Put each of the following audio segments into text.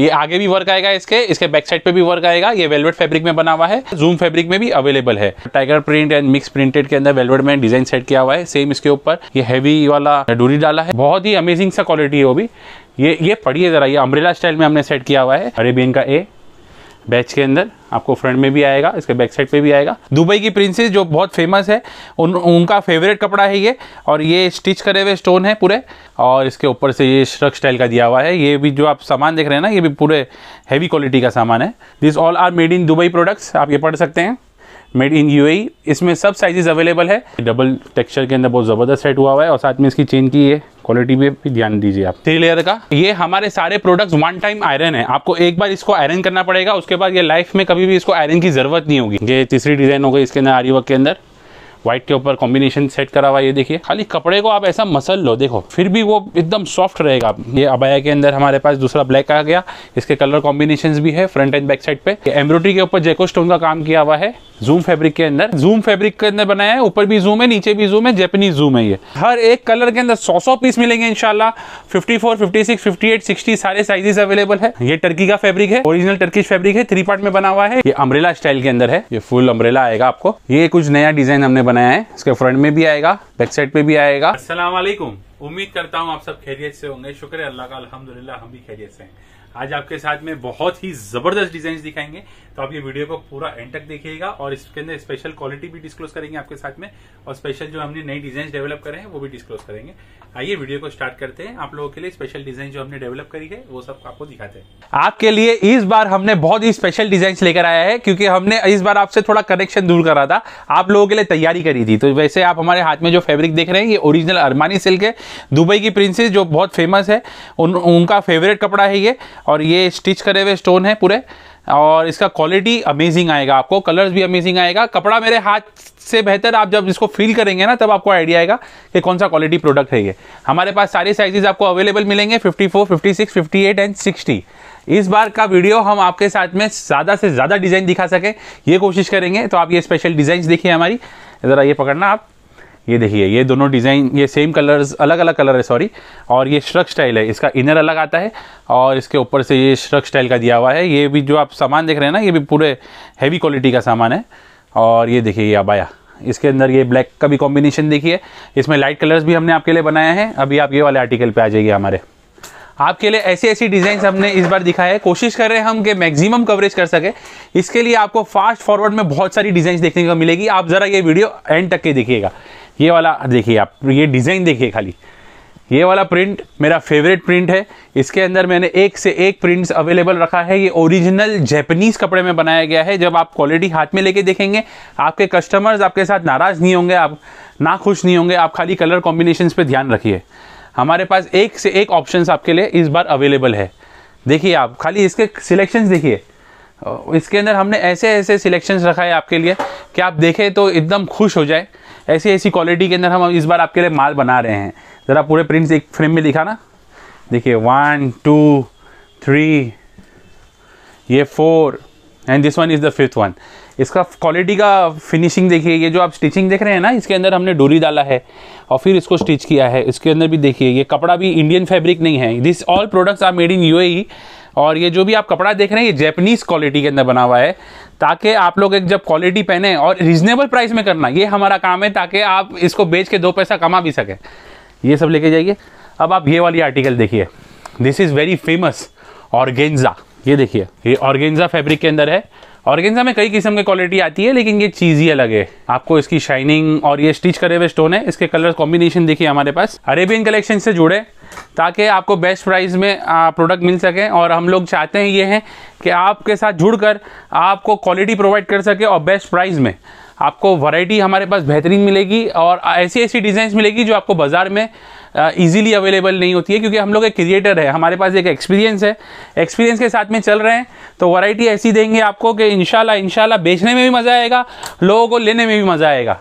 ये आगे भी वर्क आएगा इसके इसके बैक साइड पे भी वर्क आएगा ये वेलवेट फैब्रिक में बना हुआ है जूम फैब्रिक में भी अवेलेबल है tiger print and mix printed के अंदर वेलवेट में डिजाइन सेट किया हुआ है सेम इसके ऊपर ये हैवी वाला डोरी डाला है बहुत ही अमेजिंग सा क्वालिटी है वो भी ये ये पढ़िए जरा ये अम्ब्रेला स्टाइल में हमने सेट किया हुआ है अरेबियन का ए बैच के अंदर आपको फ्रंट में भी आएगा इसके बैक साइड पे भी आएगा दुबई की प्रिंसेस जो बहुत फेमस है उन उनका फेवरेट कपड़ा है ये और ये स्टिच करे हुए स्टोन है पूरे और इसके ऊपर से ये श्रक स्टाइल का दिया हुआ है ये भी जो आप सामान देख रहे हैं ना ये भी पूरे हैवी क्वालिटी का सामान है this all are made in Dubai products आप ये पढ़ सकते हैं मेड इन यू इसमें सब साइजेस अवेलेबल है डबल टेक्सचर के अंदर बहुत ज़बरदस्त सेट हुआ हुआ है और साथ में इसकी चेन की ये क्वालिटी पे भी ध्यान दीजिए आप थ्री लेयर का ये हमारे सारे प्रोडक्ट्स वन टाइम आयरन है आपको एक बार इसको आयरन करना पड़ेगा उसके बाद ये लाइफ में कभी भी इसको आयरन की जरूरत नहीं होगी ये तीसरी डिज़ाइन हो गई इसके अंदर आरी वर्क के अंदर व्हाइट के ऊपर कॉम्बिनेशन सेट करा हुआ ये देखिए खाली कपड़े को आप ऐसा मसल लो देखो फिर भी वो एकदम सॉफ्ट रहेगा ये अबाया के अंदर हमारे पास दूसरा ब्लैक आ गया इसके कलर कॉम्बिनेशन भी है फ्रंट एंड बैक साइड पे एम्ब्रॉयडरी के ऊपर जेको स्टोन का काम किया हुआ है जूम फैब्रिक के अंदर जूम फैब्रिक के अंदर बनाया है ऊपर भी जूम है नीचे भी जूम है जैपनीज जूम है ये हर एक कलर के अंदर सौ सौ पीस मिलेंगे इनशाला fifty four fifty six fifty eight sixty सारे साइजेस अवेलेबल है ये टर्की का फैब्रिक है ओरिजिनल टर्किश फैब्रिक है थ्री पार्ट में बना हुआ है ये अम्ब्रेला स्टाइल के अंदर है ये फुल अम्ब्रेला आएगा आपको ये कुछ नया डिजाइन हमने बनाया है इसके फ्रंट में भी आएगा बैक साइड पे भी आएगा असला उम्मीद करता हूँ आप सब खैरियत से होंगे शुक्रिया अल्लाह का अलहमदुल्ला हम भी खैरियत से हैं आज आपके साथ में बहुत ही जबरदस्त डिजाइन दिखाएंगे तो आप ये वीडियो को पूरा एंड तक देखिएगा और इसके अंदर स्पेशल क्वालिटी भी डिस्क्लोज करेंगे आपके साथ में और स्पेशल जो हमने नई डिजाइन डेवलप करे हैं वो भी डिस्क्लोज करेंगे आइए वीडियो को स्टार्ट करते हैं आप लोगों के लिए स्पेशल डिजाइन जो हमने डेवलप करी है वो सब आपको दिखाते हैं आपके लिए इस बार हमने बहुत ही स्पेशल डिजाइन लेकर आया है क्योंकि हमने इस बार आपसे थोड़ा कनेक्शन दूर करा था आप लोगों के लिए तैयारी करी थी तो वैसे आप हमारे हाथ में जो फेब्रिक देख रहे हैं ये ओरिजिनल अरमानी सिल्क है दुबई की प्रिंसेस जो बहुत फेमस है उन, उनका फेवरेट कपड़ा है ये और ये स्टिच करे हुए स्टोन है पूरे और इसका क्वालिटी अमेजिंग आएगा आपको कलर्स भी अमेजिंग आएगा कपड़ा मेरे हाथ से बेहतर आप जब इसको फील करेंगे ना तब आपको आइडिया आएगा कि कौन सा क्वालिटी प्रोडक्ट है ये हमारे पास सारे साइजेज आपको अवेलेबल मिलेंगे 54, 56, 58 एंड 60 इस बार का वीडियो हम आपके साथ में ज़्यादा से ज़्यादा डिज़ाइन दिखा सकें ये कोशिश करेंगे तो आप ये स्पेशल डिज़ाइन देखिए हमारी ज़रा ये पकड़ना आप ये देखिए ये दोनों डिज़ाइन ये सेम कलर्स अलग अलग कलर है सॉरी और ये श्रक स्टाइल है इसका इनर अलग आता है और इसके ऊपर से ये श्रक स्टाइल का दिया हुआ है ये भी जो आप सामान देख रहे हैं ना ये भी पूरे हैवी क्वालिटी का सामान है और ये देखिए ये अबाया इसके अंदर ये ब्लैक का भी कॉम्बिनेशन देखिए इसमें लाइट कलर्स भी हमने आपके लिए बनाया है अभी आप ये वाले आर्टिकल पे आ जाइए हमारे आपके लिए ऐसी ऐसी डिज़ाइन हमने इस बार दिखाया है कोशिश कर रहे हैं हम कि मैक्सिमम कवरेज कर सके इसके लिए आपको फास्ट फॉरवर्ड में बहुत सारी डिज़ाइन देखने को मिलेगी आप ज़रा ये वीडियो एंड तक के देखिएगा ये वाला देखिए आप ये डिज़ाइन देखिए खाली ये वाला प्रिंट मेरा फेवरेट प्रिंट है इसके अंदर मैंने एक से एक प्रिंट्स अवेलेबल रखा है ये ओरिजिनल जैपनीज कपड़े में बनाया गया है जब आप क्वालिटी हाथ में लेके देखेंगे आपके कस्टमर्स आपके साथ नाराज़ नहीं होंगे आप ना खुश नहीं होंगे आप खाली कलर कॉम्बिनेशन पर ध्यान रखिए हमारे पास एक से एक ऑप्शंस आपके लिए इस बार अवेलेबल है देखिए आप खाली इसके सिलेक्शंस देखिए इसके अंदर हमने ऐसे ऐसे सिलेक्शंस रखा है आपके लिए कि आप देखें तो एकदम खुश हो जाए ऐसी ऐसी क्वालिटी के अंदर हम इस बार आपके लिए माल बना रहे हैं ज़रा पूरे प्रिंट्स एक फ्रेम में दिखाना देखिए वन टू थ्री ये four and this one is the fifth one इसका क्वालिटी का फिनिशिंग देखिए ये जो आप स्टिचिंग देख रहे हैं ना इसके अंदर हमने डोरी डाला है और फिर इसको स्टिच किया है इसके अंदर भी देखिए ये कपड़ा भी इंडियन फैब्रिक नहीं है this all products are made in यू और ये जो भी आप कपड़ा देख रहे हैं ये जैपनीज़ क्वालिटी के अंदर बना हुआ है ताकि आप लोग एक जब क्वालिटी पहने और रिजनेबल प्राइस में करना ये हमारा काम है ताकि आप इसको बेच के दो पैसा कमा भी सकें ये सब लेके जाइए अब आप ये वाली आर्टिकल देखिए this is very famous organza ये देखिए ये ऑर्गेंजा फैब्रिक के अंदर है ऑर्गेंजा में कई किस्म की क्वालिटी आती है लेकिन ये चीज़ ही अलग है आपको इसकी शाइनिंग और ये स्टिच करे हुए स्टोन है इसके कलर कॉम्बिनेशन देखिए हमारे पास अरेबियन कलेक्शन से जुड़े ताकि आपको बेस्ट प्राइस में प्रोडक्ट मिल सके और हम लोग चाहते हैं ये है कि आपके साथ जुड़कर आपको क्वालिटी प्रोवाइड कर सके और बेस्ट प्राइस में आपको वैरायटी हमारे पास बेहतरीन मिलेगी और ऐसी ऐसी डिज़ाइंस मिलेगी जो आपको बाज़ार में ईजिली अवेलेबल नहीं होती है क्योंकि हम लोग एक क्रिएटर है हमारे पास एक एक्सपीरियंस है एक्सपीरियंस के साथ में चल रहे हैं तो वैरायटी ऐसी देंगे आपको कि इनशाला इनशाला बेचने में भी मज़ा आएगा लोगों को लेने में भी मज़ा आएगा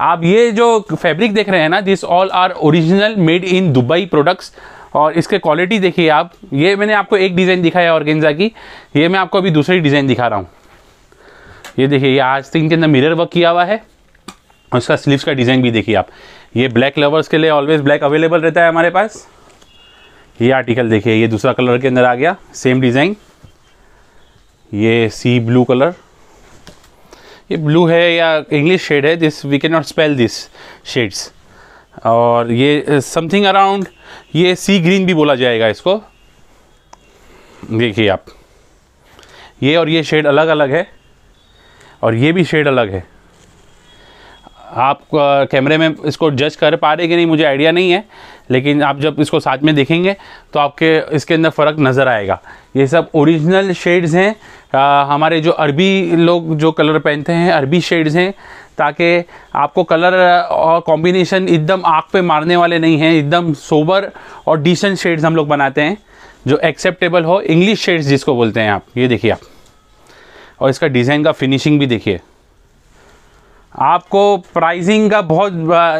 आप ये जो फैब्रिक देख रहे हैं ना this all are original made in Dubai products और इसके क्वालिटी देखिए आप ये मैंने आपको एक डिज़ाइन दिखाया ऑर्गेन्जा की ये मैं आपको अभी दूसरी डिज़ाइन दिखा रहा हूँ ये देखिए ये आज तक इनके अंदर मिरर वर्क किया हुआ है और इसका स्लीव्स का डिज़ाइन भी देखिए आप ये ब्लैक लवर्स के लिए ऑलवेज ब्लैक अवेलेबल रहता है हमारे पास ये आर्टिकल देखिए ये दूसरा कलर के अंदर आ गया सेम डिज़ाइन ये सी ब्लू कलर ये ब्लू है या इंग्लिश शेड है this we can not spell this shades और ये समथिंग uh, अराउंड ये सी ग्रीन भी बोला जाएगा इसको देखिए आप ये और ये शेड अलग अलग है और ये भी शेड अलग है आप कैमरे में इसको जज कर पा रहे कि नहीं मुझे आइडिया नहीं है लेकिन आप जब इसको साथ में देखेंगे तो आपके इसके अंदर फ़र्क नज़र आएगा ये सब ओरिजिनल शेड्स हैं आ, हमारे जो अरबी लोग जो कलर पहनते हैं अरबी शेड्स हैं ताकि आपको कलर और कॉम्बिनेशन एकदम आँख पे मारने वाले नहीं हैं एकदम सोबर और डिसेंट शेड्स हम लोग बनाते हैं जो एक्सेप्टेबल हो इंग्लिश शेड्स जिसको बोलते हैं आप ये देखिए आप और इसका डिज़ाइन का फिनिशिंग भी देखिए आपको प्राइसिंग का बहुत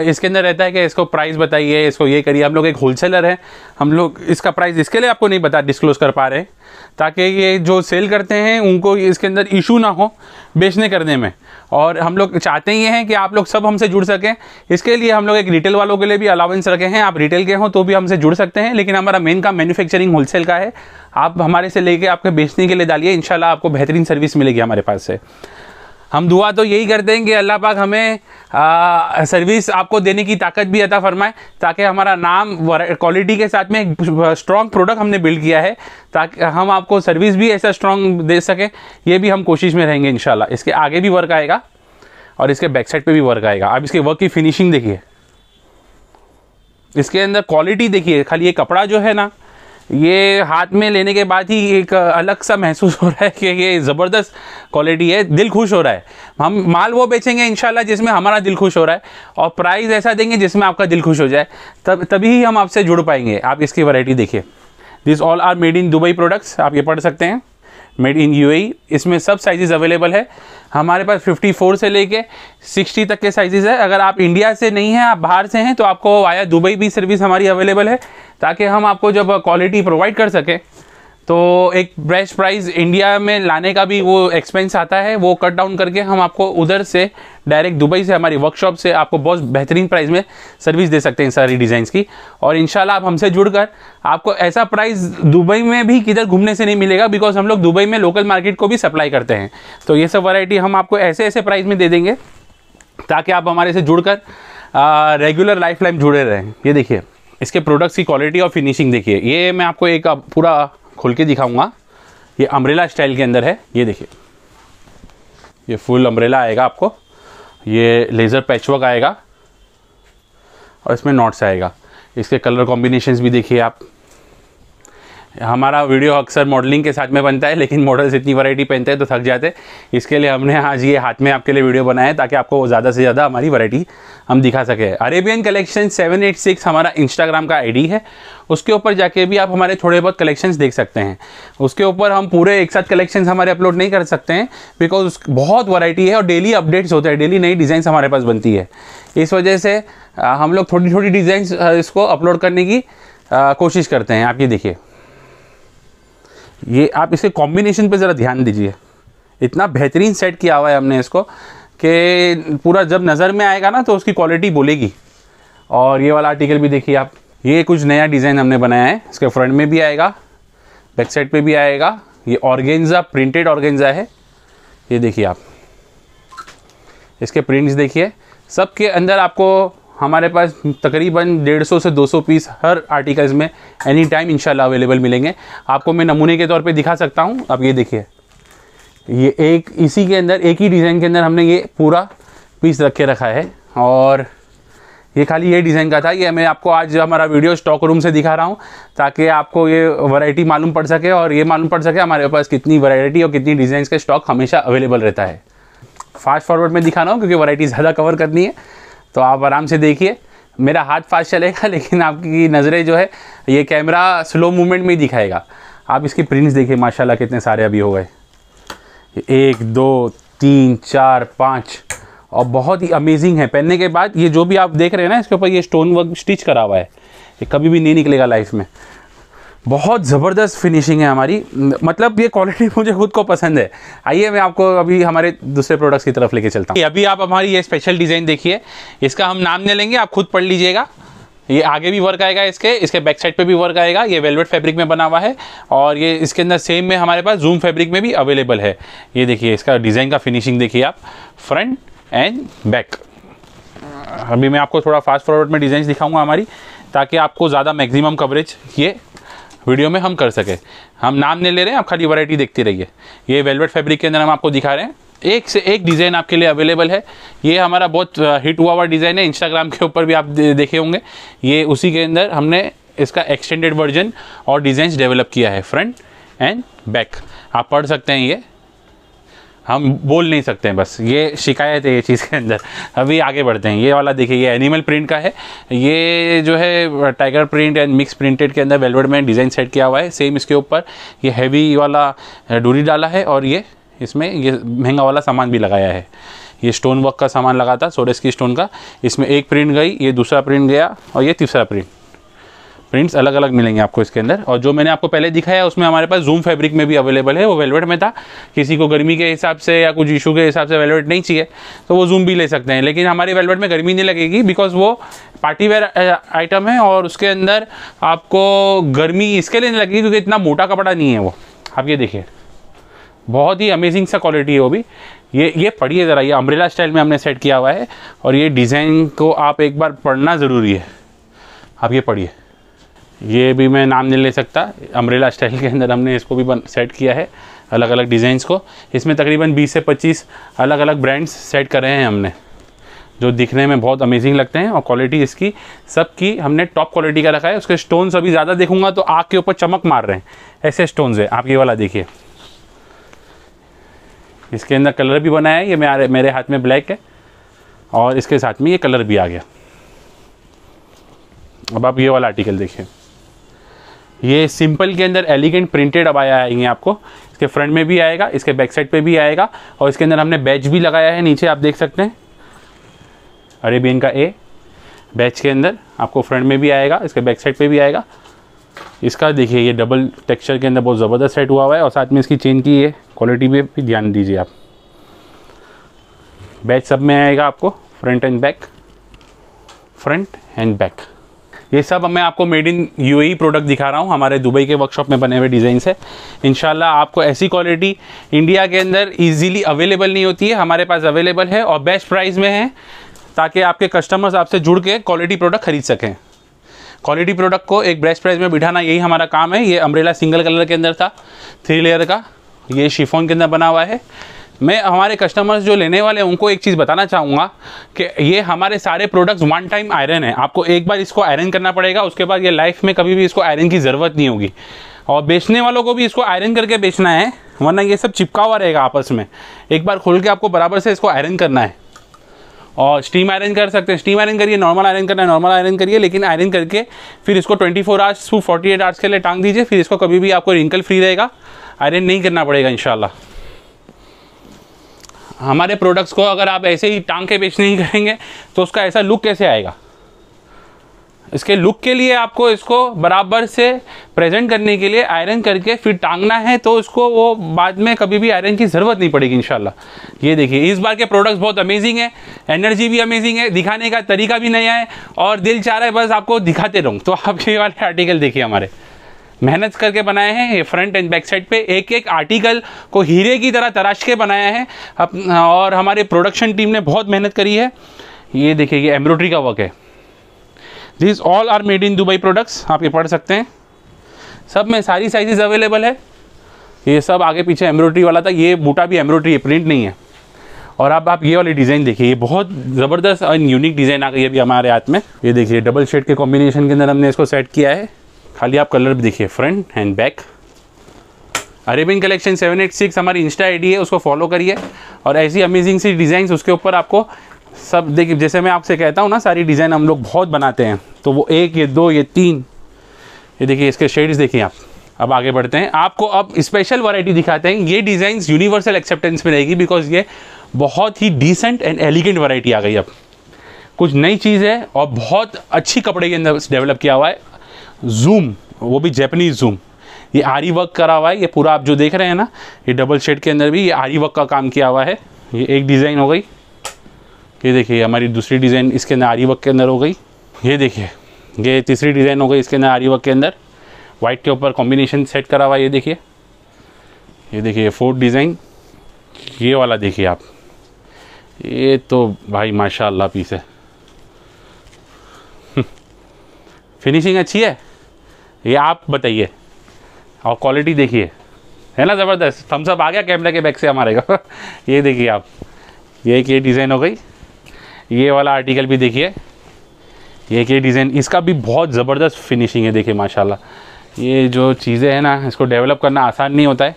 इसके अंदर रहता है कि इसको प्राइस बताइए इसको ये करिए हम लोग एक होलसेलर है हम लोग इसका प्राइस इसके लिए आपको नहीं बता डिस्क्लोज कर पा रहे ताकि ये जो सेल करते हैं उनको इसके अंदर इशू ना हो बेचने करने में और हम लोग चाहते ये हैं कि आप लोग सब हमसे जुड़ सकें इसके लिए हम लोग एक रिटेल वालों के लिए भी अलाउंस रखे हैं आप रिटेल के हों तो भी हमसे जुड़ सकते हैं लेकिन हमारा मेन काम मैन्युफैक्चरिंग होलसेल का है आप हमारे से लेके आपके बेचने के लिए डालिए इंशाल्लाह आपको बेहतरीन सर्विस मिलेगी हमारे पास से हम दुआ तो यही करते हैं कि अल्लाह पाक हमें आ, सर्विस आपको देने की ताकत भी अता फरमाए ताकि हमारा नाम क्वालिटी के साथ में एक स्ट्रॉन्ग प्रोडक्ट हमने बिल्ड किया है ताकि हम आपको सर्विस भी ऐसा स्ट्रॉन्ग दे सकें ये भी हम कोशिश में रहेंगे इन इसके आगे भी वर्क आएगा और इसके बैक साइड पर भी वर्क आएगा आप इसके वर्क की फिनिशिंग देखिए इसके अंदर क्वालिटी देखिए खाली ये कपड़ा जो है ना ये हाथ में लेने के बाद ही एक अलग सा महसूस हो रहा है कि ये ज़बरदस्त क्वालिटी है दिल खुश हो रहा है हम माल वो बेचेंगे इन जिसमें हमारा दिल खुश हो रहा है और प्राइस ऐसा देंगे जिसमें आपका दिल खुश हो जाए तब तभी ही हम आपसे जुड़ पाएंगे आप इसकी वैरायटी देखिए this all are made in Dubai products आप ये पढ़ सकते हैं मेड इन यू इसमें सब साइज़ अवेलेबल है हमारे पास 54 से लेके 60 तक के साइज़ है अगर आप इंडिया से नहीं हैं आप बाहर से हैं तो आपको आया दुबई भी सर्विस हमारी अवेलेबल है ताकि हम आपको जब क्वालिटी प्रोवाइड कर सकें तो एक बेस्ट प्राइस इंडिया में लाने का भी वो एक्सपेंस आता है वो कट डाउन करके हम आपको उधर से डायरेक्ट दुबई से हमारी वर्कशॉप से आपको बहुत बेहतरीन प्राइस में सर्विस दे सकते हैं सारी डिज़ाइंस की और इन आप हमसे जुड़कर आपको ऐसा प्राइस दुबई में भी किधर घूमने से नहीं मिलेगा बिकॉज हम लोग दुबई में लोकल मार्केट को भी सप्लाई करते हैं तो ये सब वैरायटी हम आपको ऐसे ऐसे प्राइस में दे देंगे ताकि आप हमारे से जुड़कर रेगुलर लाइफ लाइन जुड़े रहें ये देखिए इसके प्रोडक्ट्स की क्वालिटी और फिनिशिंग देखिए ये मैं आपको एक आप पूरा खोल के दिखाऊंगा ये अम्ब्रेला स्टाइल के अंदर है ये देखिए ये फुल अम्ब्रेला आएगा आपको ये लेज़र पैचवर्क आएगा और इसमें नॉट्स आएगा इसके कलर कॉम्बिनेशंस भी देखिए आप हमारा वीडियो अक्सर मॉडलिंग के साथ में बनता है लेकिन मॉडल्स इतनी वैरायटी पहनते हैं तो थक जाते हैं इसके लिए हमने आज ये हाथ में आपके लिए वीडियो बनाया है ताकि आपको ज़्यादा से ज़्यादा हमारी वैरायटी हम दिखा सके अरेबियन कलेक्शन 786 हमारा इंस्टाग्राम का आईडी है उसके ऊपर जाके भी आप हमारे थोड़े बहुत कलेक्शन देख सकते हैं उसके ऊपर हम पूरे एक साथ कलेक्शंस हमारे अपलोड नहीं कर सकते हैं बिकॉज बहुत वराइटी है और डेली अपडेट्स होते हैं डेली नई डिज़ाइंस हमारे पास बनती है इस वजह से हम लोग थोड़ी थोड़ी डिज़ाइंस इसको अपलोड करने की कोशिश करते हैं आप ये देखिए ये आप इसके कॉम्बिनेशन पे ज़रा ध्यान दीजिए इतना बेहतरीन सेट किया हुआ है हमने इसको कि पूरा जब नज़र में आएगा ना तो उसकी क्वालिटी बोलेगी और ये वाला आर्टिकल भी देखिए आप ये कुछ नया डिज़ाइन हमने बनाया है इसके फ्रंट में भी आएगा बैक साइड पर भी आएगा ये ऑर्गेन्जा प्रिंटेड ऑर्गेंजा है ये देखिए आप इसके प्रिंट्स देखिए सब के अंदर आपको हमारे पास तकरीबन 150 से 200 पीस हर आर्टिकल्स में एनी टाइम इंशाल्लाह अवेलेबल मिलेंगे आपको मैं नमूने के तौर पे दिखा सकता हूँ आप ये देखिए ये एक इसी के अंदर एक ही डिज़ाइन के अंदर हमने ये पूरा पीस रख के रखा है और ये खाली ये डिज़ाइन का था ये मैं आपको आज हमारा वीडियो स्टॉक रूम से दिखा रहा हूँ ताकि आपको ये वैरायटी मालूम पड़ सके और ये मालूम पड़ सके हमारे पास कितनी वैरायटी और कितनी डिज़ाइन का स्टॉक हमेशा अवेलेबल रहता है फास्ट फॉरवर्ड में दिखा रहा हूँ क्योंकि वैरायटी ज़्यादा कवर करनी है तो आप आराम से देखिए मेरा हाथ फास्ट चलेगा लेकिन आपकी नज़रें जो है ये कैमरा स्लो मूवमेंट में ही दिखाएगा आप इसकी प्रिंट्स देखिए माशाल्लाह कितने सारे अभी हो गए एक दो तीन चार पाँच और बहुत ही अमेजिंग है पहनने के बाद ये जो भी आप देख रहे हैं ना इसके ऊपर ये स्टोन वर्क स्टिच करा हुआ है ये कभी भी नहीं निकलेगा लाइफ में बहुत ज़बरदस्त फिनिशिंग है हमारी मतलब ये क्वालिटी मुझे खुद को पसंद है आइए मैं आपको अभी हमारे दूसरे प्रोडक्ट्स की तरफ लेके चलता हूँ अभी आप हमारी ये स्पेशल डिज़ाइन देखिए इसका हम नाम ले लेंगे आप खुद पढ़ लीजिएगा ये आगे भी वर्क आएगा इसके इसके बैक साइड पे भी वर्क आएगा ये वेलवेट फैब्रिक में बना हुआ है और ये इसके अंदर सेम में हमारे पास जूम फैब्रिक में भी अवेलेबल है ये देखिए इसका डिज़ाइन का फिनिशिंग देखिए आप फ्रंट एंड बैक अभी मैं आपको थोड़ा फास्ट फॉरवर्ड में डिज़ाइन दिखाऊंगा हमारी ताकि आपको ज़्यादा मैक्सिमम कवरेज ये वीडियो में हम कर सके हम नाम नहीं ले रहे हैं आप खाली वराइटी देखते रहिए ये वेलवेट फैब्रिक के अंदर हम आपको दिखा रहे हैं एक से एक डिज़ाइन आपके लिए अवेलेबल है ये हमारा बहुत हिट uh, हुआ हुआ डिज़ाइन है इंस्टाग्राम के ऊपर भी आप देखे होंगे ये उसी के अंदर हमने इसका एक्सटेंडेड वर्जन और डिज़ाइन डेवलप किया है फ्रंट एंड बैक आप पढ़ सकते हैं ये हम बोल नहीं सकते हैं बस ये शिकायत है ये चीज़ के अंदर अभी आगे बढ़ते हैं ये वाला देखिए ये एनिमल प्रिंट का है ये जो है tiger print and mix printed के अंदर वेलवेड में डिज़ाइन सेट किया हुआ है सेम इसके ऊपर ये हैवी वाला डूरी डाला है और ये इसमें ये महंगा वाला सामान भी लगाया है ये स्टोन वर्क का सामान लगा था सोरेस की स्टोन का इसमें एक प्रिंट गई ये दूसरा प्रिंट गया और ये तीसरा प्रिंट प्रिंट्स अलग अलग मिलेंगे आपको इसके अंदर और जो मैंने आपको पहले दिखाया उसमें हमारे पास जूम फैब्रिक में भी अवेलेबल है वो वेलवेट में था किसी को गर्मी के हिसाब से या कुछ इशू के हिसाब से वेलवेट नहीं चाहिए तो वो जूम भी ले सकते हैं लेकिन हमारे वेलवेट में गर्मी नहीं लगेगी बिकॉज वो पार्टी वेयर आइटम है और उसके अंदर आपको गर्मी इसके लिए नहीं लगेगी क्योंकि इतना मोटा कपड़ा नहीं है वो आप ये देखिए बहुत ही अमेजिंग सा क्वालिटी है वो भी ये ये पढ़िए ज़रा ये अम्ब्रेला स्टाइल में हमने सेट किया हुआ है और ये डिज़ाइन को आप एक बार पढ़ना ज़रूरी है आप ये पढ़िए ये भी मैं नाम नहीं ले सकता अम्ब्रेला स्टाइल के अंदर हमने इसको भी सेट किया है अलग अलग डिज़ाइंस को इसमें तकरीबन 20 से 25 अलग अलग ब्रांड्स सेट कर रहे हैं हमने जो दिखने में बहुत अमेजिंग लगते हैं और क्वालिटी इसकी सब की हमने टॉप क्वालिटी का रखा है उसके स्टोन्स अभी ज़्यादा देखूंगा तो आग के ऊपर चमक मार रहे हैं ऐसे स्टोन्स है आप ये वाला देखिए इसके अंदर कलर भी बनाया है ये मेरे मेरे हाथ में ब्लैक है और इसके साथ में ये कलर भी आ गया अब आप ये वाला आर्टिकल देखिए ये सिंपल के अंदर एलिगेंट प्रिंटेड अब आया आएंगे आपको इसके फ्रंट में भी आएगा इसके बैक साइड पे भी आएगा और इसके अंदर हमने बैच भी लगाया है नीचे आप देख सकते हैं अरेबियन का ए बैच के अंदर आपको फ्रंट में भी आएगा इसके बैक साइड पे भी आएगा इसका देखिए ये डबल टेक्सचर के अंदर बहुत ज़बरदस्त सेट हुआ हुआ है और साथ में इसकी चेन की ये क्वालिटी पर भी ध्यान दीजिए आप बैच सब में आएगा आपको front and back front and back ये सब मैं आपको मेड इन यूएई प्रोडक्ट दिखा रहा हूँ हमारे दुबई के वर्कशॉप में बने हुए डिज़ाइन है इनशाला आपको ऐसी क्वालिटी इंडिया के अंदर ईजिली अवेलेबल नहीं होती है हमारे पास अवेलेबल है और बेस्ट प्राइस में है ताकि आपके कस्टमर्स आपसे जुड़ के क्वालिटी प्रोडक्ट खरीद सकें क्वालिटी प्रोडक्ट को एक बेस्ट प्राइस में बिठाना यही हमारा काम है ये अम्ब्रेला सिंगल कलर के अंदर था थ्री लेयर का ये शिफोन के अंदर बना हुआ है मैं हमारे कस्टमर्स जो लेने वाले हैं उनको एक चीज़ बताना चाहूँगा कि ये हमारे सारे प्रोडक्ट्स वन टाइम आयरन है आपको एक बार इसको आयरन करना पड़ेगा उसके बाद ये लाइफ में कभी भी इसको आयरन की ज़रूरत नहीं होगी और बेचने वालों को भी इसको आयरन करके बेचना है वरना ये सब चिपका हुआ रहेगा आपस में एक बार खोल के आपको बराबर से इसको आयरन करना है और स्टीम आयरन कर सकते हैं स्टीम आयरन करिए नॉर्मल आयरन करना है नॉर्मल आयरन करिए लेकिन आयरन करके फिर इसको 24 four hours to forty eight hours के लिए टांग दीजिए फिर इसको कभी भी आपको रिंकल फ्री रहेगा आयरन नहीं करना पड़ेगा इंशाल्लाह हमारे प्रोडक्ट्स को अगर आप ऐसे ही टांग के बेचने नहीं करेंगे तो उसका ऐसा लुक कैसे आएगा इसके लुक के लिए आपको इसको बराबर से प्रेजेंट करने के लिए आयरन करके फिर टांगना है तो इसको वो बाद में कभी भी आयरन की ज़रूरत नहीं पड़ेगी इन ये देखिए इस बार के प्रोडक्ट्स बहुत अमेजिंग है एनर्जी भी अमेजिंग है दिखाने का तरीका भी नया है और दिल चाह रहा है बस आपको दिखाते रहूँ तो आप ये वाले आर्टिकल देखिए हमारे मेहनत करके बनाए हैं ये फ्रंट एंड बैक साइड पे एक एक आर्टिकल को हीरे की तरह तराश के बनाया है और हमारे प्रोडक्शन टीम ने बहुत मेहनत करी है ये देखिए ये एम्ब्रॉयड्री का वर्क है this all are made in Dubai products आप ये पढ़ सकते हैं सब में सारी साइजेस अवेलेबल है ये सब आगे पीछे एम्ब्रॉयड्री वाला था ये बूटा भी एम्ब्रॉयड्री है प्रिंट नहीं है और अब आप ये वाली डिज़ाइन देखिए ये बहुत ज़बरदस्त और यूनिक डिज़ाइन आ गई है अभी हमारे हाथ में ये देखिए डबल शेड के कॉम्बिनेशन के अंदर हमने इसको सेट किया है खाली आप कलर भी देखिए front and back Arabian collection seven eight six हमारी इंस्टा आईडी है उसको फॉलो करिए और ऐसी अमेजिंग सी डिज़ाइंस उसके ऊपर आपको सब देखिए जैसे मैं आपसे कहता हूँ ना सारी डिज़ाइन हम लोग बहुत बनाते हैं तो वो एक ये दो ये तीन ये देखिए इसके शेड्स देखिए आप अब आगे बढ़ते हैं आपको अब स्पेशल वैरायटी दिखाते हैं ये डिज़ाइंस यूनिवर्सल एक्सेप्टेंस में रहेगी बिकॉज ये बहुत ही डिसेंट एंड एलिगेंट वैरायटी आ गई अब कुछ नई चीज़ है और बहुत अच्छी कपड़े के अंदर डेवलप किया हुआ है जूम वो भी जैपनीज़ जूम ये आरी वर्क करा हुआ है ये पूरा आप जो देख रहे हैं ना ये डबल शेड के अंदर भी ये आरी वर्क का काम किया हुआ है ये एक डिज़ाइन हो गई ये देखिए हमारी दूसरी डिज़ाइन इसके अंदर आरी वर्क के अंदर हो गई ये देखिए ये तीसरी डिज़ाइन हो गई इसके अंदर आरी वर्क के अंदर वाइट के ऊपर कॉम्बिनेशन सेट करा हुआ है ये देखिए ये देखिए फोर्थ डिज़ाइन ये वाला देखिए आप ये तो भाई माशाल्लाह पीस है फिनिशिंग अच्छी है ये आप बताइए और क्वालिटी देखिए है ना ज़बरदस्त थम्स अप आ गया कैमरे के बैक से हमारे का ये देखिए आप ये एक ये डिज़ाइन हो गई ये वाला आर्टिकल भी देखिए ये एक ये डिज़ाइन इसका भी बहुत ज़बरदस्त फिनिशिंग है देखिए माशाल्लाह ये जो चीज़ें हैं ना इसको डेवलप करना आसान नहीं होता है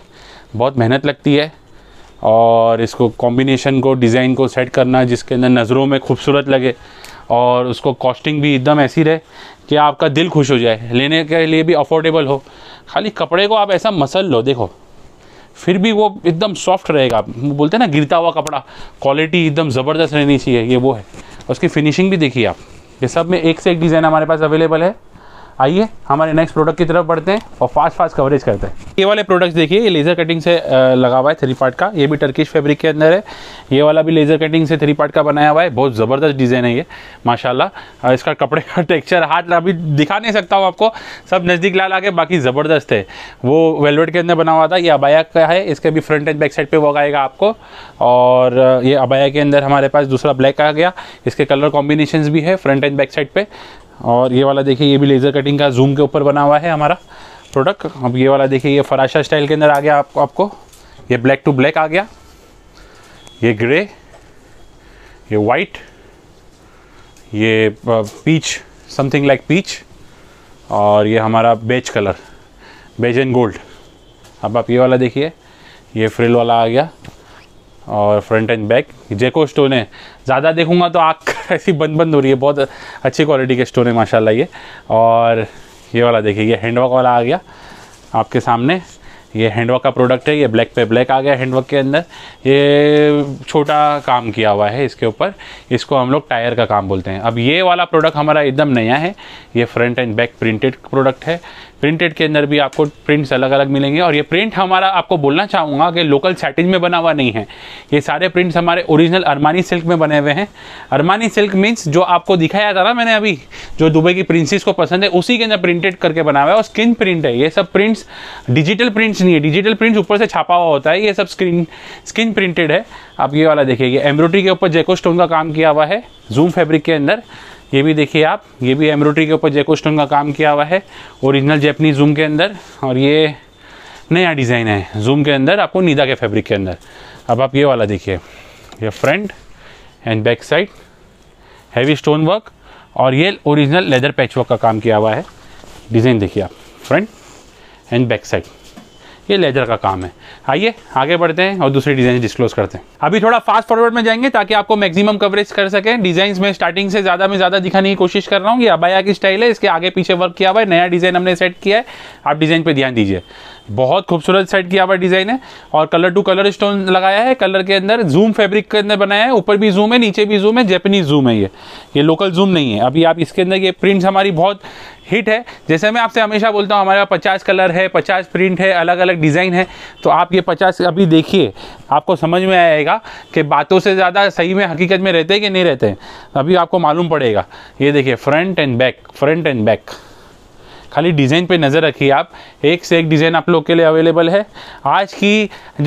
बहुत मेहनत लगती है और इसको कॉम्बिनेशन को डिज़ाइन को सेट करना जिसके अंदर नज़रों में खूबसूरत लगे और उसको कॉस्टिंग भी एकदम ऐसी रहे कि आपका दिल खुश हो जाए लेने के लिए भी अफोर्डेबल हो खाली कपड़े को आप ऐसा मसल लो देखो फिर भी वो एकदम सॉफ्ट रहेगा बोलते हैं ना गिरता हुआ कपड़ा क्वालिटी एकदम ज़बरदस्त रहनी चाहिए ये वो है उसकी फिनिशिंग भी देखिए आप ये सब में एक से एक डिज़ाइन हमारे पास अवेलेबल है आइए हमारे नेक्स्ट प्रोडक्ट की तरफ बढ़ते हैं और फास्ट फास्ट कवरेज करते हैं ये वाले प्रोडक्ट्स देखिए ये लेज़र कटिंग से लगा हुआ है थ्री पार्ट का ये भी टर्किश फैब्रिक के अंदर है ये वाला भी लेज़र कटिंग से थ्री पार्ट का बनाया हुआ है बहुत ज़बरदस्त डिज़ाइन है ये माशाला इसका कपड़े का टेक्स्चर हाथ अभी दिखा नहीं सकता हूँ आपको सब नज़दीक लाल के बाकी ज़बरदस्त है वो वेलवेट के अंदर बना हुआ था ये अबाया का है इसके भी फ्रंट एंड बैक साइड पर वो आएगा आपको और ये अबाया के अंदर हमारे पास दूसरा ब्लैक आ गया इसके कलर कॉम्बिनेशन भी है फ्रंट एंड बैक साइड पर और ये वाला देखिए ये भी लेज़र कटिंग का जूम के ऊपर बना हुआ है हमारा प्रोडक्ट अब ये वाला देखिए ये फराशा स्टाइल के अंदर आ गया आपको आपको ये ब्लैक टू ब्लैक आ गया ये ग्रे ये वाइट ये पीच समथिंग लाइक पीच और ये हमारा बेच कलर बेज एंड गोल्ड अब आप ये वाला देखिए ये फ्रिल वाला आ गया और फ्रंट एंड बैक जेको स्टोन है ज़्यादा देखूंगा तो आँख ऐसी बंद बंद हो रही है बहुत अच्छी क्वालिटी के स्टोन है माशाल्लाह ये और ये वाला देखिए ये हैंडवर्क वाला आ गया आपके सामने ये हैंडवर्क का प्रोडक्ट है ये ब्लैक पे ब्लैक आ गया हैंडवर्क के अंदर ये छोटा काम किया हुआ है इसके ऊपर इसको हम लोग टायर का काम बोलते हैं अब ये वाला प्रोडक्ट हमारा एकदम नया है ये front and back printed product है प्रिंटेड के अंदर भी आपको प्रिंट्स अलग अलग मिलेंगे और ये प्रिंट हमारा आपको बोलना चाहूँगा कि लोकल सेटिंग में बना हुआ नहीं है ये सारे प्रिंट्स हमारे ओरिजिनल अरमानी सिल्क में बने हुए हैं अरमानी सिल्क मीन्स जो आपको दिखाया था ना मैंने अभी जो दुबई की प्रिंसेस को पसंद है उसी के अंदर प्रिंटेड करके बना हुआ है और स्क्रीन प्रिंट है ये सब प्रिंट्स डिजिटल प्रिंट्स नहीं है डिजिटल प्रिंट्स ऊपर से छापा हुआ होता है ये सब स्क्रीन स्किन प्रिंटेड है आप ये वाला देखिए एम्ब्रॉयडरी के ऊपर जेको स्टोन का काम किया हुआ है जूम फैब्रिक के अंदर ये भी देखिए आप ये भी एम्ब्रॉयडरी के ऊपर जेकोस्टोन का काम किया हुआ है ओरिजिनल जैपनीज जूम के अंदर और ये नया डिज़ाइन है जूम के अंदर आपको नीदा के फैब्रिक के अंदर अब आप ये वाला देखिए ये front and back side heavy stone work और ये ओरिजिनल लेदर पैच वर्क का काम किया हुआ है डिज़ाइन देखिए आप फ्रंट एंड बैक साइड ये लेदर का काम है आइए आगे बढ़ते हैं और दूसरे डिज़ाइन डिस्क्लोज करते हैं अभी थोड़ा फास्ट फॉरवर्ड में जाएंगे ताकि आपको मैक्सिमम कवरेज कर सके डिज़ाइन में स्टार्टिंग से ज़्यादा में ज़्यादा दिखाने की कोशिश कर रहा हूँ ये अबाया की स्टाइल है इसके आगे पीछे वर्क किया हुआ है नया डिज़ाइन हमने सेट किया है आप डिज़ाइन पर ध्यान दीजिए बहुत खूबसूरत सेट किया हुआ डिज़ाइन है और कलर टू कलर स्टोन लगाया है कलर के अंदर जूम फैब्रिक के अंदर बनाया है ऊपर भी जूम है नीचे भी जूम है जैपनीज जूम है ये ये लोकल जूम नहीं है अभी आप इसके अंदर ये प्रिंट्स हमारी बहुत हिट है जैसे मैं आपसे हमेशा बोलता हूँ हमारे पास पचास कलर है पचास प्रिंट है अलग अलग डिज़ाइन है तो आप ये पचास अभी देखिए आपको समझ में आएगा कि बातों से ज़्यादा सही में हकीकत में रहते हैं कि नहीं रहते हैं अभी आपको मालूम पड़ेगा ये देखिए front and back front and back खाली डिज़ाइन पे नज़र रखिए आप एक से एक डिज़ाइन आप लोग के लिए अवेलेबल है आज की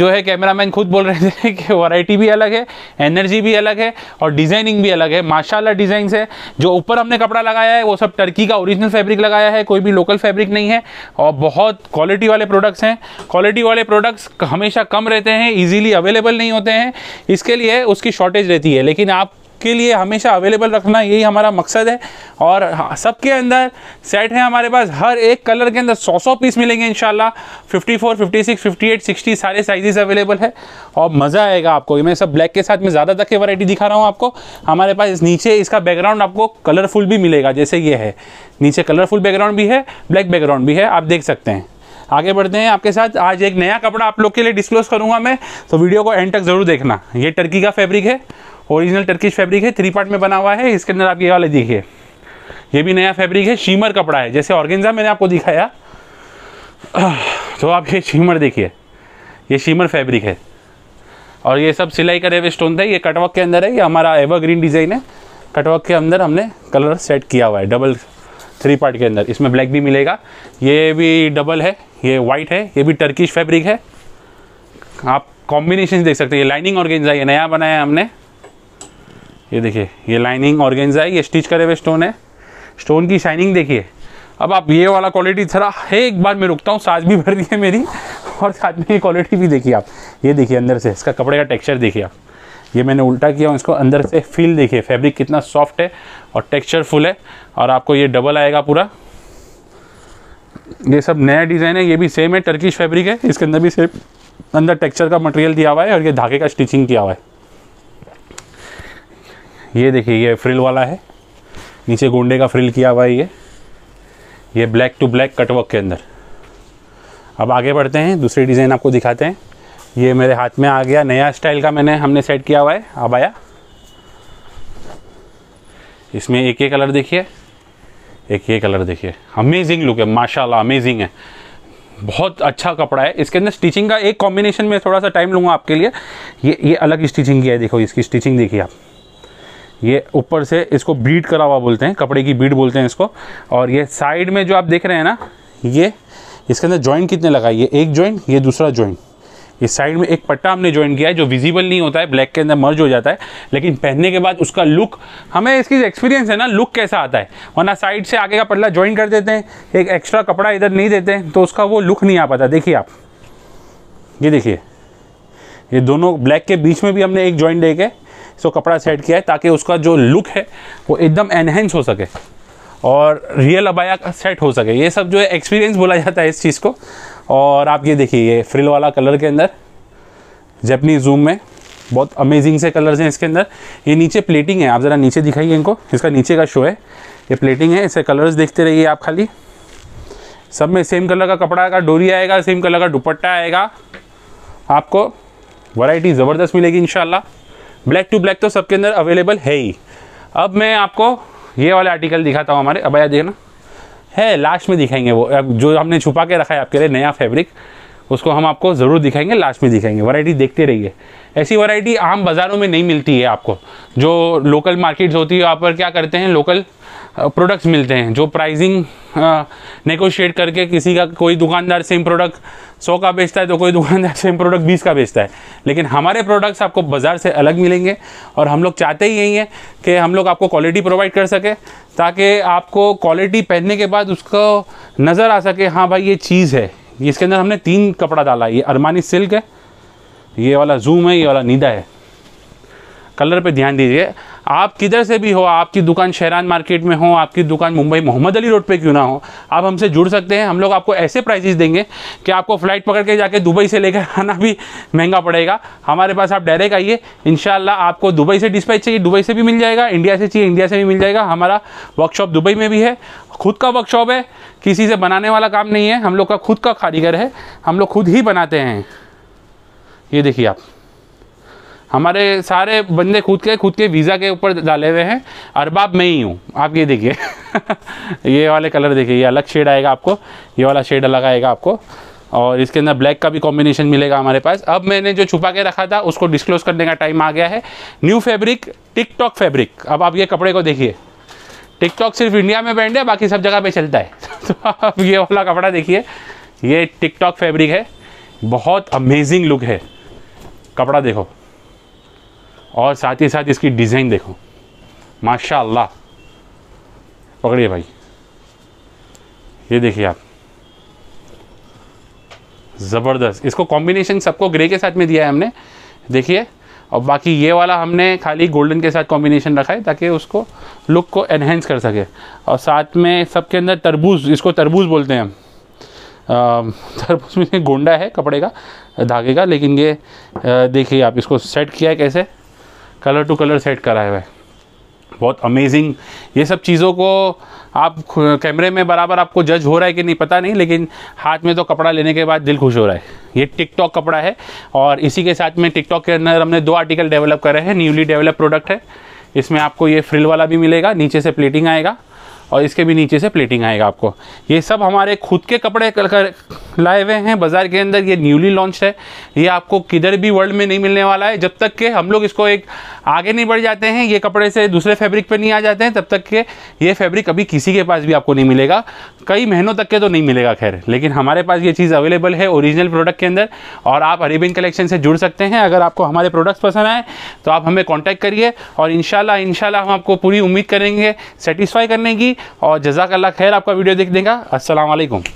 जो है कैमरामैन खुद बोल रहे थे कि वैरायटी भी अलग है एनर्जी भी अलग है और डिज़ाइनिंग भी अलग है माशाल्लाह डिज़ाइन है जो ऊपर हमने कपड़ा लगाया है वो सब टर्की का ओरिजिनल फैब्रिक लगाया है कोई भी लोकल फैब्रिक नहीं है और बहुत क्वालिटी वाले प्रोडक्ट्स हैं क्वालिटी वाले प्रोडक्ट्स हमेशा कम रहते हैं ईजिली अवेलेबल नहीं होते हैं इसके लिए उसकी शॉर्टेज रहती है लेकिन आप के लिए हमेशा अवेलेबल रखना यही हमारा मकसद है और हाँ, सबके अंदर सेट है हमारे पास हर एक कलर के अंदर सौ सौ पीस मिलेंगे इन शाला fifty four fifty six fifty eight sixty सारे साइजेस अवेलेबल है और मज़ा आएगा आपको मैं सब ब्लैक के साथ में ज़्यादा तक की वरायटी दिखा रहा हूँ आपको हमारे पास नीचे इसका बैकग्राउंड आपको कलरफुल भी मिलेगा जैसे ये है नीचे कलरफुल बैकग्राउंड भी है ब्लैक बैकग्राउंड भी है आप देख सकते हैं आगे बढ़ते हैं आपके साथ आज एक नया कपड़ा आप लोग के लिए डिस्क्लोज करूंगा मैं तो वीडियो को एंड तक ज़रूर देखना ये टर्की का फैब्रिक है ओरिजिनल टर्किश फैब्रिक है थ्री पार्ट में बना हुआ है इसके अंदर आप ये वाले देखिए ये भी नया फैब्रिक है शीमर कपड़ा है जैसे ऑर्गेंजा मैंने आपको दिखाया तो आप ये शीमर देखिए ये शीमर फैब्रिक है और ये सब सिलाई करे हुए स्टोन था ये कटवक के अंदर है ये हमारा एवरग्रीन डिज़ाइन है कटवक के अंदर हमने कलर सेट किया हुआ है डबल थ्री पार्ट के अंदर इसमें ब्लैक भी मिलेगा ये भी डबल है ये वाइट है ये भी टर्किश फैब्रिक है आप कॉम्बिनेशन देख सकते हैं ये लाइनिंग ऑर्गेंजा ये नया बनाया हमने ये देखिए ये लाइनिंग ऑर्गेन्जा है ये स्टिच करे हुए स्टोन है स्टोन की शाइनिंग देखिए अब आप ये वाला क्वालिटी थोड़ा है एक बार मैं रुकता हूँ साज भी भर रही है मेरी और साथ में ये क्वालिटी भी देखिए आप ये देखिए अंदर से इसका कपड़े का टेक्सचर देखिए आप ये मैंने उल्टा किया इसको अंदर से फील देखिए फैब्रिक कितना सॉफ्ट है और टेक्स्चर फुल है और आपको ये डबल आएगा पूरा ये सब नया डिज़ाइन है ये भी सेम है टर्किश फैब्रिक है इसके अंदर भी सेम अंदर टेक्स्चर का मटेरियल दिया हुआ है और ये धागे का स्टिचिंग किया हुआ है ये देखिए ये फ्रिल वाला है नीचे गोंडे का फ्रिल किया हुआ है ये ये ब्लैक टू ब्लैक कटवर्क के अंदर अब आगे बढ़ते हैं दूसरी डिज़ाइन आपको दिखाते हैं ये मेरे हाथ में आ गया नया स्टाइल का मैंने हमने सेट किया हुआ है अब आया इसमें एक ये कलर देखिए एक ये कलर देखिए अमेजिंग लुक है माशाल्लाह अमेजिंग है बहुत अच्छा कपड़ा है इसके अंदर स्टिचिंग का एक कॉम्बिनेशन में थोड़ा सा टाइम लूँगा आपके लिए ये ये अलग स्टिचिंग की है देखो इसकी स्टिचिंग देखिए आप ये ऊपर से इसको बीट करा हुआ बोलते हैं कपड़े की बीट बोलते हैं इसको और ये साइड में जो आप देख रहे हैं ना ये इसके अंदर जॉइंट कितने लगाई ये एक जॉइंट ये दूसरा जॉइंट इस साइड में एक पट्टा हमने ज्वाइन किया है जो विजिबल नहीं होता है ब्लैक के अंदर मर्ज हो जाता है लेकिन पहनने के बाद उसका लुक हमें इसकी एक्सपीरियंस है ना लुक कैसा आता है वरना साइड से आगे का पटला ज्वाइन कर देते हैं एक एक्स्ट्रा कपड़ा इधर नहीं देते हैं तो उसका वो लुक नहीं आ पाता देखिए आप ये देखिए ये दोनों ब्लैक के बीच में भी हमने एक जॉइंट दे के सो कपड़ा सेट किया है ताकि उसका जो लुक है वो एकदम एनहेंस हो सके और रियल अबाया का सेट हो सके ये सब जो है एक्सपीरियंस बोला जाता है इस चीज़ को और आप ये देखिए ये फ्रिल वाला कलर के अंदर जैपनी जूम में बहुत अमेजिंग से कलर्स हैं इसके अंदर ये नीचे प्लेटिंग है आप ज़रा नीचे दिखाइए इनको इसका नीचे का शो है ये प्लेटिंग है इसे कलर्स देखते रहिए आप खाली सब में सेम कलर का कपड़ा आएगा डोरी आएगा सेम कलर का दुपट्टा आएगा आपको वैरायटी ज़बरदस्त मिलेगी इंशाल्लाह ब्लैक टू ब्लैक तो सबके अंदर अवेलेबल है ही अब मैं आपको ये वाला आर्टिकल दिखाता हूँ हमारे अब आया देखना है लास्ट में दिखाएंगे वो अब जो हमने छुपा के रखा है आपके लिए नया फैब्रिक उसको हम आपको ज़रूर दिखाएंगे लास्ट में दिखाएंगे वैरायटी देखते रहिए ऐसी वैरायटी आम बाज़ारों में नहीं मिलती है आपको जो लोकल मार्केट्स होती है वहाँ पर क्या करते हैं लोकल प्रोडक्ट्स मिलते हैं जो प्राइसिंग नेगोशिएट करके किसी का कोई दुकानदार सेम प्रोडक्ट सौ का बेचता है तो कोई दुकानदार सेम प्रोडक्ट बीस का बेचता है लेकिन हमारे प्रोडक्ट्स आपको बाज़ार से अलग मिलेंगे और हम लोग चाहते ही यही हैं कि हम लोग आपको क्वालिटी प्रोवाइड कर सके ताकि आपको क्वालिटी पहनने के बाद उसको नज़र आ सके हाँ भाई ये चीज़ है इसके अंदर हमने तीन कपड़ा डाला ये अरमानी सिल्क है ये वाला जूम है ये वाला नीदा है कलर पे ध्यान दीजिए आप किधर से भी हो आपकी दुकान शहरान मार्केट में हो आपकी दुकान मुंबई मोहम्मद अली रोड पे क्यों ना हो आप हमसे जुड़ सकते हैं हम लोग आपको ऐसे प्राइजेस देंगे कि आपको फ़्लाइट पकड़ के जाके दुबई से लेकर आना भी महंगा पड़ेगा हमारे पास आप डायरेक्ट आइए इन आपको दुबई से डिस्पैच चाहिए दुबई से भी मिल जाएगा इंडिया से चाहिए इंडिया से भी मिल जाएगा हमारा वर्कशॉप दुबई में भी है खुद का वर्कशॉप है किसी से बनाने वाला काम नहीं है हम लोग का खुद का कारीगर है हम लोग खुद ही बनाते हैं ये देखिए आप हमारे सारे बंदे खुद के खुद के वीज़ा के ऊपर डाले हुए हैं अरबाब मैं ही हूँ आप ये देखिए ये वाले कलर देखिए ये अलग शेड आएगा आपको ये वाला शेड अलग आएगा आपको और इसके अंदर ब्लैक का भी कॉम्बिनेशन मिलेगा हमारे पास अब मैंने जो छुपा के रखा था उसको डिस्क्लोज करने का टाइम आ गया है न्यू फैब्रिक टिकटॉक फैब्रिक अब आप ये कपड़े को देखिए टिकटॉक सिर्फ इंडिया में बैंड है बाकी सब जगह पे चलता है तो आप ये वाला कपड़ा देखिए ये टिकटॉक फैब्रिक है बहुत अमेजिंग लुक है कपड़ा देखो और साथ ही साथ इसकी डिज़ाइन देखो माशा पकड़िए भाई ये देखिए आप ज़बरदस्त इसको कॉम्बिनेशन सबको ग्रे के साथ में दिया है हमने देखिए और बाकी ये वाला हमने खाली गोल्डन के साथ कॉम्बिनेशन रखा है ताकि उसको लुक को एनहेंस कर सके और साथ में सबके अंदर तरबूज इसको तरबूज बोलते हैं हम तरबूज में गोंडा है कपड़े का धागे का लेकिन ये देखिए आप इसको सेट किया है कैसे कलर टू कलर सेट करा हुआ है बहुत अमेजिंग ये सब चीज़ों को आप कैमरे में बराबर आपको जज हो रहा है कि नहीं पता नहीं लेकिन हाथ में तो कपड़ा लेने के बाद दिल खुश हो रहा है ये टिकटॉक कपड़ा है और इसी के साथ में टिकटॉक के अंदर हमने दो आर्टिकल डेवलप करे हैं न्यूली डेवलप प्रोडक्ट है इसमें आपको ये फ्रिल वाला भी मिलेगा नीचे से प्लेटिंग आएगा और इसके भी नीचे से प्लेटिंग आएगा आपको ये सब हमारे खुद के कपड़े कर लाए हुए हैं बाज़ार के अंदर ये न्यूली लॉन्च है ये आपको किधर भी वर्ल्ड में नहीं मिलने वाला है जब तक के हम लोग इसको एक आगे नहीं बढ़ जाते हैं ये कपड़े से दूसरे फैब्रिक पर नहीं आ जाते हैं तब तक के ये फैब्रिक अभी किसी के पास भी आपको नहीं मिलेगा कई महीनों तक के तो नहीं मिलेगा खैर लेकिन हमारे पास ये चीज़ अवेलेबल है ओरिजिनल प्रोडक्ट के अंदर और आप अरेबियन कलेक्शन से जुड़ सकते हैं अगर आपको हमारे प्रोडक्ट्स पसंद आए तो आप हमें कॉन्टैक्ट करिए और इन शाला हम आपको पूरी उम्मीद करेंगे सेटिस्फाई करने की और जजाकल्ला खैर आपका वीडियो देखने का असलकम